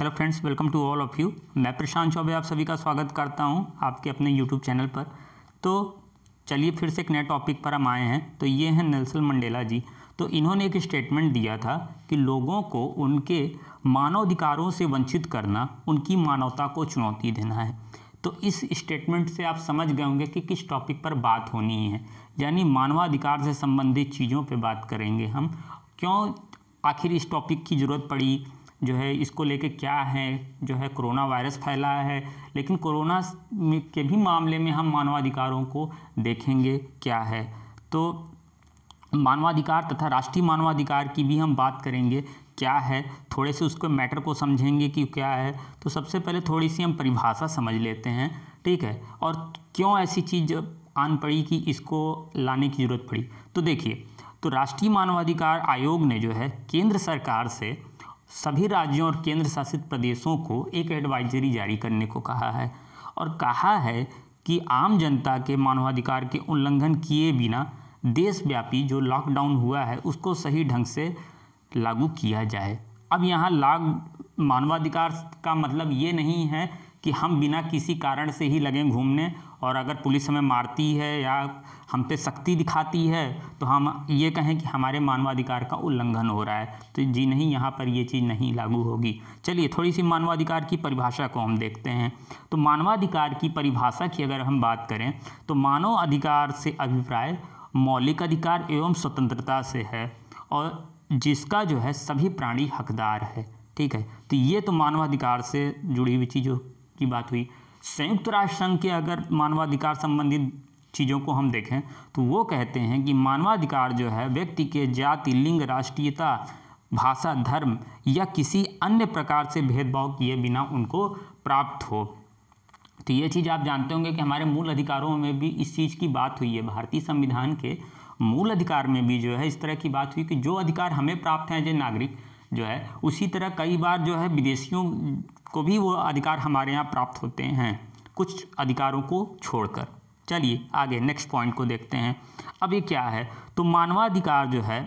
hello friends welcome to all of you मैं प्रशांत चौबे आप सभी का स्वागत करता हूं आपके अपने यूट्यूब चैनल पर तो चलिए फिर से एक नए टॉपिक पर हम आए हैं तो ये हैं नेल्सन मंडेला जी तो इन्होंने एक स्टेटमेंट दिया था कि लोगों को उनके मानवाधिकारों से वंचित करना उनकी मानवता को चुनौती देना है तो इस स्टेटमेंट से आप समझ गए होंगे कि किस टॉपिक पर बात होनी है यानी मानवाधिकार से संबंधित चीज़ों पर बात करेंगे हम क्यों आखिर इस टॉपिक की ज़रूरत पड़ी जो है इसको लेके क्या है जो है कोरोना वायरस फैला है लेकिन कोरोना के भी मामले में हम मानवाधिकारों को देखेंगे क्या है तो मानवाधिकार तथा राष्ट्रीय मानवाधिकार की भी हम बात करेंगे क्या है थोड़े से उसके मैटर को समझेंगे कि क्या है तो सबसे पहले थोड़ी सी हम परिभाषा समझ लेते हैं ठीक है और क्यों ऐसी चीज़ आन पड़ी कि इसको लाने की ज़रूरत पड़ी तो देखिए तो राष्ट्रीय मानवाधिकार आयोग ने जो है केंद्र सरकार से सभी राज्यों और केंद्र शासित प्रदेशों को एक एडवाइजरी जारी करने को कहा है और कहा है कि आम जनता के मानवाधिकार के उल्लंघन किए बिना देशव्यापी जो लॉकडाउन हुआ है उसको सही ढंग से लागू किया जाए अब यहाँ लाग मानवाधिकार का मतलब ये नहीं है कि हम बिना किसी कारण से ही लगें घूमने और अगर पुलिस हमें मारती है या हम पे सख्ती दिखाती है तो हम ये कहें कि हमारे मानवाधिकार का उल्लंघन हो रहा है तो जी नहीं यहाँ पर ये चीज़ नहीं लागू होगी चलिए थोड़ी सी मानवाधिकार की परिभाषा को हम देखते हैं तो मानवाधिकार की परिभाषा की अगर हम बात करें तो मानव अधिकार से अभिप्राय मौलिक अधिकार एवं स्वतंत्रता से है और जिसका जो है सभी प्राणी हकदार है ठीक है तो ये तो मानवाधिकार से जुड़ी हुई चीज़ों की बात हुई संयुक्त राष्ट्र संघ के अगर मानवाधिकार संबंधित चीज़ों को हम देखें तो वो कहते हैं कि मानवाधिकार जो है व्यक्ति के जाति लिंग राष्ट्रीयता भाषा धर्म या किसी अन्य प्रकार से भेदभाव किए बिना उनको प्राप्त हो तो ये चीज़ आप जानते होंगे कि हमारे मूल अधिकारों में भी इस चीज़ की बात हुई है भारतीय संविधान के मूल अधिकार में भी जो है इस तरह की बात हुई कि जो अधिकार हमें प्राप्त हैं जो नागरिक जो है उसी तरह कई बार जो है विदेशियों को भी वो अधिकार हमारे यहाँ प्राप्त होते हैं कुछ अधिकारों को छोड़कर चलिए आगे नेक्स्ट पॉइंट को देखते हैं अब ये क्या है तो मानवाधिकार जो है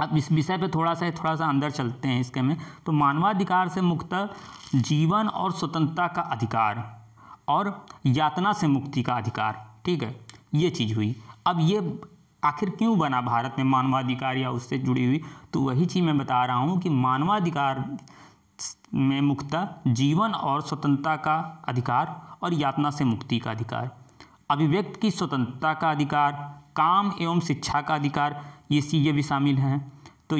अब इस विषय पे थोड़ा सा थोड़ा सा अंदर चलते हैं इसके में तो मानवाधिकार से मुक्त जीवन और स्वतंत्रता का अधिकार और यातना से मुक्ति का अधिकार ठीक है ये चीज़ हुई अब ये आखिर क्यों बना भारत में मानवाधिकार या उससे जुड़ी हुई तो वही चीज़ मैं बता रहा हूँ कि मानवाधिकार में मुक्ता जीवन और स्वतंत्रता का अधिकार और यातना से मुक्ति का अधिकार अभिव्यक्त की स्वतंत्रता का अधिकार काम एवं शिक्षा का अधिकार ये चीज़ें भी शामिल हैं तो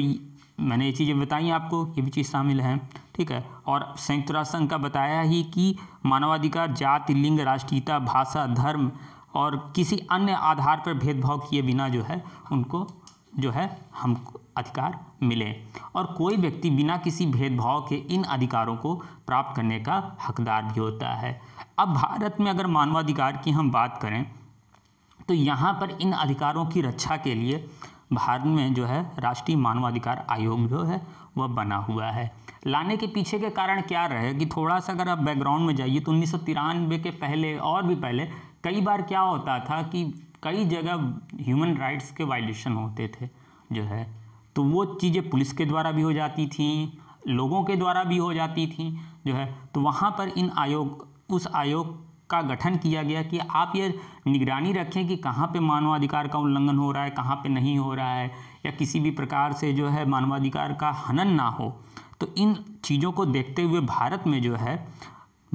मैंने ये चीज़ें बताई आपको ये भी चीज़ शामिल हैं ठीक है और संयुक्त राष्ट्र संघ का बताया ही कि मानवाधिकार जाति लिंग राष्ट्रीयता भाषा धर्म और किसी अन्य आधार पर भेदभाव किए बिना जो है उनको जो है हमको अधिकार मिले और कोई व्यक्ति बिना किसी भेदभाव के इन अधिकारों को प्राप्त करने का हकदार भी होता है अब भारत में अगर मानवाधिकार की हम बात करें तो यहाँ पर इन अधिकारों की रक्षा के लिए भारत में जो है राष्ट्रीय मानवाधिकार आयोग जो है वह बना हुआ है लाने के पीछे के कारण क्या रहे कि थोड़ा सा अगर आप बैकग्राउंड में जाइए तो उन्नीस के पहले और भी पहले कई बार क्या होता था कि कई जगह ह्यूमन राइट्स के वायलेशन होते थे जो है तो वो चीज़ें पुलिस के द्वारा भी हो जाती थी लोगों के द्वारा भी हो जाती थी जो है तो वहाँ पर इन आयोग उस आयोग का गठन किया गया कि आप ये निगरानी रखें कि कहाँ पे मानवाधिकार का उल्लंघन हो रहा है कहाँ पे नहीं हो रहा है या किसी भी प्रकार से जो है मानवाधिकार का हनन ना हो तो इन चीज़ों को देखते हुए भारत में जो है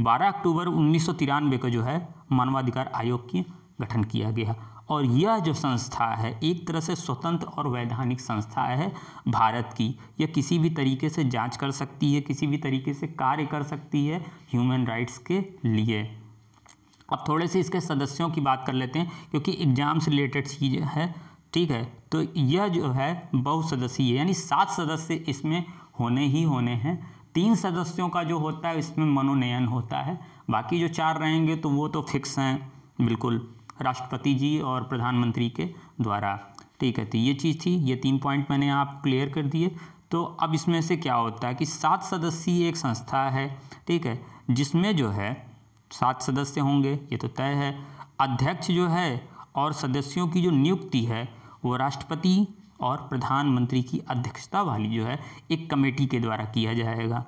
12 अक्टूबर उन्नीस को जो है मानवाधिकार आयोग की गठन किया गया और यह जो संस्था है एक तरह से स्वतंत्र और वैधानिक संस्था है भारत की यह किसी भी तरीके से जांच कर सकती है किसी भी तरीके से कार्य कर सकती है ह्यूमन राइट्स के लिए अब थोड़े से इसके सदस्यों की बात कर लेते हैं क्योंकि एग्जाम से रिलेटेड चीज़ है ठीक है तो यह जो है बहुसदस्यीय यानी सात सदस्य इसमें होने ही होने हैं तीन सदस्यों का जो होता है इसमें मनोनयन होता है बाकी जो चार रहेंगे तो वो तो फिक्स हैं बिल्कुल राष्ट्रपति जी और प्रधानमंत्री के द्वारा ठीक है तो ये चीज़ थी ये तीन पॉइंट मैंने आप क्लियर कर दिए तो अब इसमें से क्या होता है कि सात सदस्यीय एक संस्था है ठीक है जिसमें जो है सात सदस्य होंगे ये तो तय है अध्यक्ष जो है और सदस्यों की जो नियुक्ति है वो राष्ट्रपति और प्रधानमंत्री की अध्यक्षता वाली जो है एक कमेटी के द्वारा किया जाएगा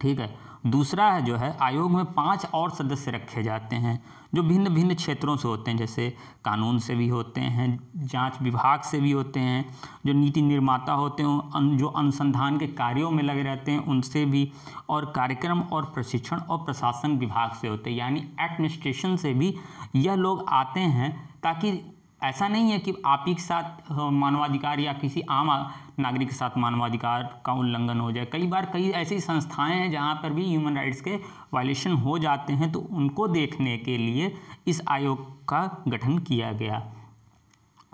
ठीक है दूसरा है जो है आयोग में पांच और सदस्य रखे जाते हैं जो भिन्न भिन्न क्षेत्रों से होते हैं जैसे कानून से भी होते हैं जांच विभाग से भी होते हैं जो नीति निर्माता होते हैं जो अनुसंधान के कार्यों में लगे रहते हैं उनसे भी और कार्यक्रम और प्रशिक्षण और प्रशासन विभाग से होते हैं यानी एडमिनिस्ट्रेशन से भी यह लोग आते हैं ताकि ऐसा नहीं है कि आप ही के साथ मानवाधिकार या किसी आम नागरिक के साथ मानवाधिकार का उल्लंघन हो जाए कई बार कई ऐसी संस्थाएं हैं जहां पर भी ह्यूमन राइट्स के वायलेशन हो जाते हैं तो उनको देखने के लिए इस आयोग का गठन किया गया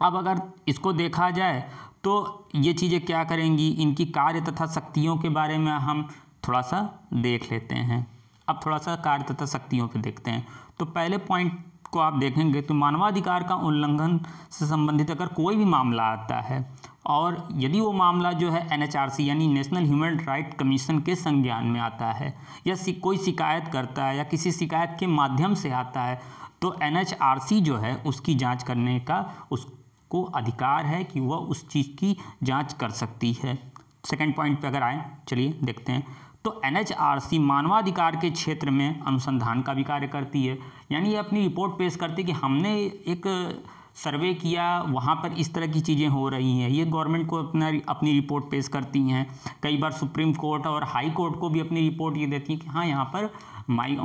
अब अगर इसको देखा जाए तो ये चीज़ें क्या करेंगी इनकी कार्य तथा शक्तियों के बारे में हम थोड़ा सा देख लेते हैं अब थोड़ा सा कार्य तथा शक्तियों पर देखते हैं तो पहले पॉइंट को आप देखेंगे तो मानवाधिकार का उल्लंघन से संबंधित अगर कोई भी मामला आता है और यदि वो मामला जो है एन यानी नेशनल ह्यूमन राइट कमीशन के संज्ञान में आता है या कोई शिकायत करता है या किसी शिकायत के माध्यम से आता है तो एन जो है उसकी जांच करने का उसको अधिकार है कि वह उस चीज़ की जांच कर सकती है सेकेंड पॉइंट पे अगर आए चलिए देखते हैं तो एनएचआरसी मानवाधिकार के क्षेत्र में अनुसंधान का भी कार्य करती है यानी ये अपनी रिपोर्ट पेश करती है कि हमने एक सर्वे किया वहाँ पर इस तरह की चीज़ें हो रही हैं ये गवर्नमेंट को अपना अपनी रिपोर्ट पेश करती हैं कई बार सुप्रीम कोर्ट और हाई कोर्ट को भी अपनी रिपोर्ट ये देती हैं कि हाँ यहाँ पर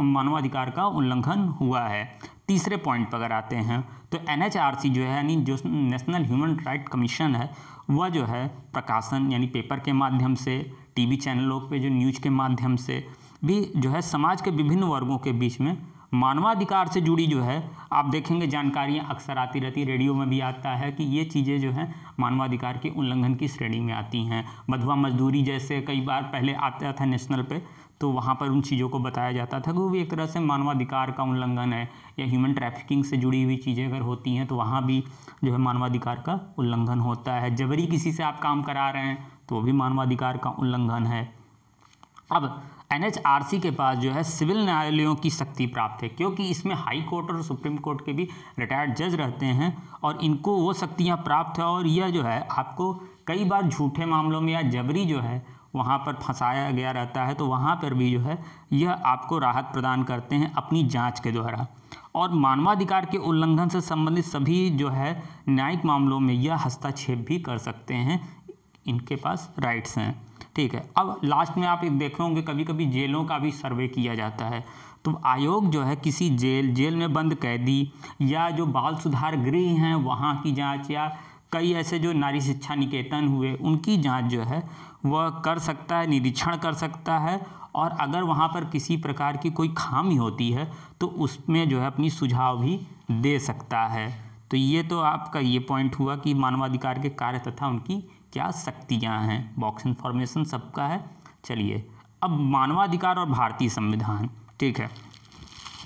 मानवाधिकार का उल्लंघन हुआ है तीसरे पॉइंट पर अगर आते हैं तो एन जो है यानी जो नेशनल ह्यूमन राइट कमीशन है वह जो है प्रकाशन यानी पेपर के माध्यम से टीवी चैनलों पे जो न्यूज के माध्यम से भी जो है समाज के विभिन्न वर्गों के बीच में मानवाधिकार से जुड़ी जो है आप देखेंगे जानकारियाँ अक्सर आती रहती है रेडियो में भी आता है कि ये चीज़ें जो हैं मानवाधिकार के उल्लंघन की श्रेणी में आती हैं बधवा मजदूरी जैसे कई बार पहले आता था नेशनल पे तो वहाँ पर उन चीज़ों को बताया जाता था कि वो भी एक तरह से मानवाधिकार का उल्लंघन है या ह्यूमन ट्रैफिकिंग से जुड़ी हुई चीज़ें अगर होती हैं तो वहाँ भी जो है मानवाधिकार का उल्लंघन होता है जबरी किसी से आप काम करा रहे हैं तो भी मानवाधिकार का उल्लंघन है अब एनएचआरसी के पास जो है सिविल न्यायालयों की शक्ति प्राप्त है क्योंकि इसमें हाई कोर्ट और सुप्रीम कोर्ट के भी रिटायर्ड जज रहते हैं और इनको वो शक्तियाँ प्राप्त है और यह जो है आपको कई बार झूठे मामलों में या जबरी जो है वहाँ पर फंसाया गया रहता है तो वहाँ पर भी जो है यह आपको राहत प्रदान करते हैं अपनी जाँच के द्वारा और मानवाधिकार के उल्लंघन से संबंधित सभी जो है न्यायिक मामलों में यह हस्तक्षेप भी कर सकते हैं इनके पास राइट्स हैं ठीक है अब लास्ट में आप देख रहे होंगे कभी कभी जेलों का भी सर्वे किया जाता है तो आयोग जो है किसी जेल जेल में बंद कैदी या जो बाल सुधार गृह हैं वहाँ की जांच या कई ऐसे जो नारी शिक्षा निकेतन हुए उनकी जांच जो है वह कर सकता है निरीक्षण कर सकता है और अगर वहाँ पर किसी प्रकार की कोई खामी होती है तो उसमें जो है अपनी सुझाव भी दे सकता है तो ये तो आपका ये पॉइंट हुआ कि मानवाधिकार के कार्य तथा उनकी क्या शक्तियाँ हैं बॉक्स इन्फॉर्मेशन सबका है चलिए अब मानवाधिकार और भारतीय संविधान ठीक है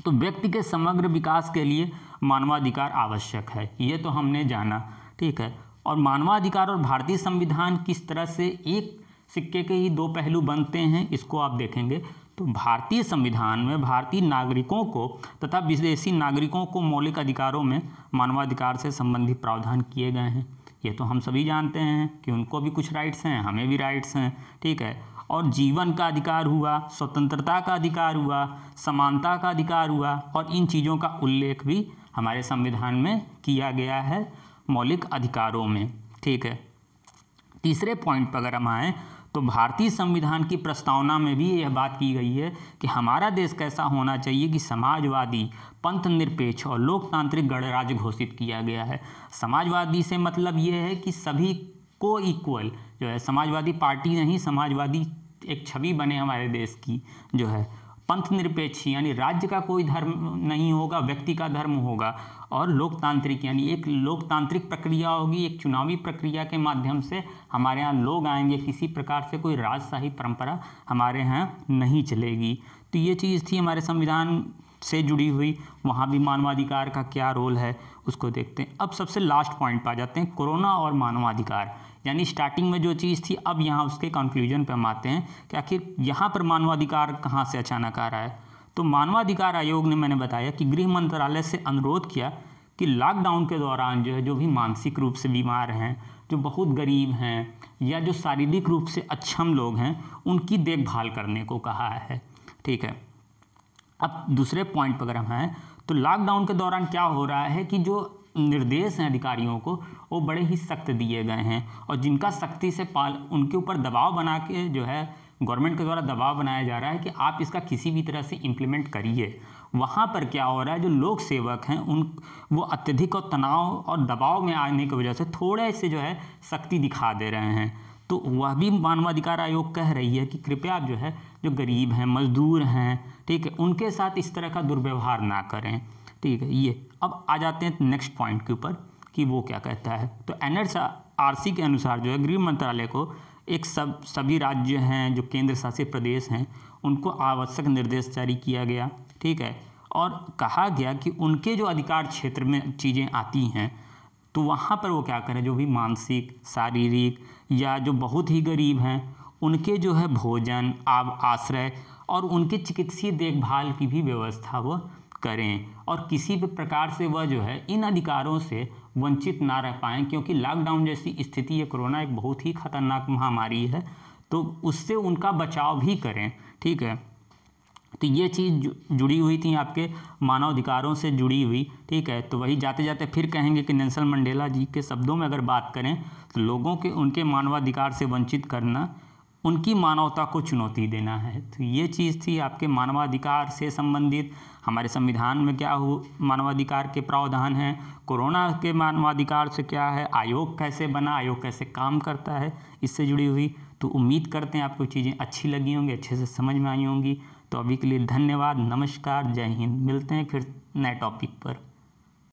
तो व्यक्ति के समग्र विकास के लिए मानवाधिकार आवश्यक है ये तो हमने जाना ठीक है और मानवाधिकार और भारतीय संविधान किस तरह से एक सिक्के के ही दो पहलू बनते हैं इसको आप देखेंगे तो भारतीय संविधान में भारतीय नागरिकों को तथा विदेशी नागरिकों को मौलिक अधिकारों में मानवाधिकार से संबंधित प्रावधान किए गए हैं ये तो हम सभी जानते हैं कि उनको भी कुछ राइट्स हैं हमें भी राइट्स हैं ठीक है और जीवन का अधिकार हुआ स्वतंत्रता का अधिकार हुआ समानता का अधिकार हुआ और इन चीज़ों का उल्लेख भी हमारे संविधान में किया गया है मौलिक अधिकारों में ठीक है तीसरे पॉइंट पर अगर हम आएँ तो भारतीय संविधान की प्रस्तावना में भी यह बात की गई है कि हमारा देश कैसा होना चाहिए कि समाजवादी पंथ निरपेक्ष और लोकतांत्रिक गणराज्य घोषित किया गया है समाजवादी से मतलब ये है कि सभी को इक्वल जो है समाजवादी पार्टी नहीं समाजवादी एक छवि बने हमारे देश की जो है पंथ निरपेक्ष यानी राज्य का कोई धर्म नहीं होगा व्यक्ति का धर्म होगा और लोकतांत्रिक यानी एक लोकतांत्रिक प्रक्रिया होगी एक चुनावी प्रक्रिया के माध्यम से हमारे यहाँ लोग आएंगे किसी प्रकार से कोई राजशाही परंपरा हमारे यहाँ नहीं चलेगी तो ये चीज़ थी हमारे संविधान से जुड़ी हुई वहाँ भी मानवाधिकार का क्या रोल है उसको देखते हैं अब सबसे लास्ट पॉइंट पर आ जाते हैं कोरोना और मानवाधिकार यानी स्टार्टिंग में जो चीज़ थी अब यहाँ उसके कंक्लूजन पर हम आते हैं कि आखिर यहाँ पर मानवाधिकार कहाँ से अचानक आ रहा है तो मानवाधिकार आयोग ने मैंने बताया कि गृह मंत्रालय से अनुरोध किया कि लॉकडाउन के दौरान जो है जो भी मानसिक रूप से बीमार हैं जो बहुत गरीब हैं या जो शारीरिक रूप से अक्षम लोग हैं उनकी देखभाल करने को कहा है ठीक है अब दूसरे पॉइंट पर अगर हम हैं तो लॉकडाउन के दौरान क्या हो रहा है कि जो निर्देश हैं अधिकारियों को वो बड़े ही सख्त दिए गए हैं और जिनका सख्ती से पाल उनके ऊपर दबाव बना के जो है गवर्नमेंट के द्वारा दबाव बनाया जा रहा है कि आप इसका किसी भी तरह से इम्प्लीमेंट करिए वहाँ पर क्या हो रहा है जो लोक सेवक हैं उन वो अत्यधिक और तनाव और दबाव में आने की वजह से थोड़े से जो है सख्ती दिखा दे रहे हैं तो वह भी मानवाधिकार आयोग कह रही है कि कृपया आप जो है जो गरीब हैं मजदूर हैं ठीक है उनके साथ इस तरह का दुर्व्यवहार ना करें ठीक है ये अब आ जाते हैं नेक्स्ट पॉइंट के ऊपर कि वो क्या कहता है तो एन आर सी के अनुसार जो है गृह मंत्रालय को एक सब सभी राज्य हैं जो केंद्र शासित प्रदेश हैं उनको आवश्यक निर्देश जारी किया गया ठीक है और कहा गया कि उनके जो अधिकार क्षेत्र में चीज़ें आती हैं तो वहाँ पर वो क्या करें जो भी मानसिक शारीरिक या जो बहुत ही गरीब हैं उनके जो है भोजन आव आश्रय और उनके चिकित्सीय देखभाल की भी व्यवस्था वह करें और किसी भी प्रकार से वह जो है इन अधिकारों से वंचित ना रह पाएँ क्योंकि लॉकडाउन जैसी स्थिति है कोरोना एक बहुत ही खतरनाक महामारी है तो उससे उनका बचाव भी करें ठीक है तो ये चीज़ जुड़ी हुई थी आपके मानवाधिकारों से जुड़ी हुई ठीक है तो वही जाते जाते फिर कहेंगे कि नेल्सन मंडेला जी के शब्दों में अगर बात करें तो लोगों के उनके मानवाधिकार से वंचित करना उनकी मानवता को चुनौती देना है तो ये चीज़ थी आपके मानवाधिकार से संबंधित हमारे संविधान में क्या हो मानवाधिकार के प्रावधान हैं कोरोना के मानवाधिकार से क्या है आयोग कैसे बना आयोग कैसे काम करता है इससे जुड़ी हुई तो उम्मीद करते हैं आपको चीज़ें अच्छी लगी होंगी अच्छे से समझ में आई होंगी तो अभी के लिए धन्यवाद नमस्कार जय हिंद मिलते हैं फिर नए टॉपिक पर